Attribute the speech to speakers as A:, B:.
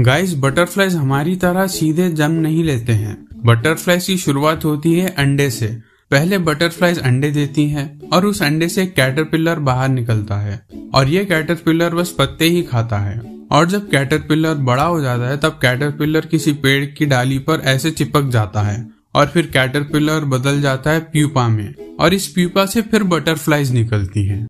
A: guys butterflies हमारी तरह सीधे जन्म नहीं लेते हैं बटरफ्लाइज की शुरुआत होती है अंडे से पहले बटरफ्लाइज अंडे देती हैं और उस अंडे से कैटरपिलर बाहर निकलता है और ये कैटरपिलर बस पत्ते ही खाता है और जब कैटरपिलर बड़ा हो जाता है तब कैटरपिलर किसी पेड़ की डाली पर ऐसे चिपक जाता है और फिर कैटरपिलर बदल जाता है प्यूपा में और इस प्यूपा से फिर बटरफ्लाइज निकलती हैं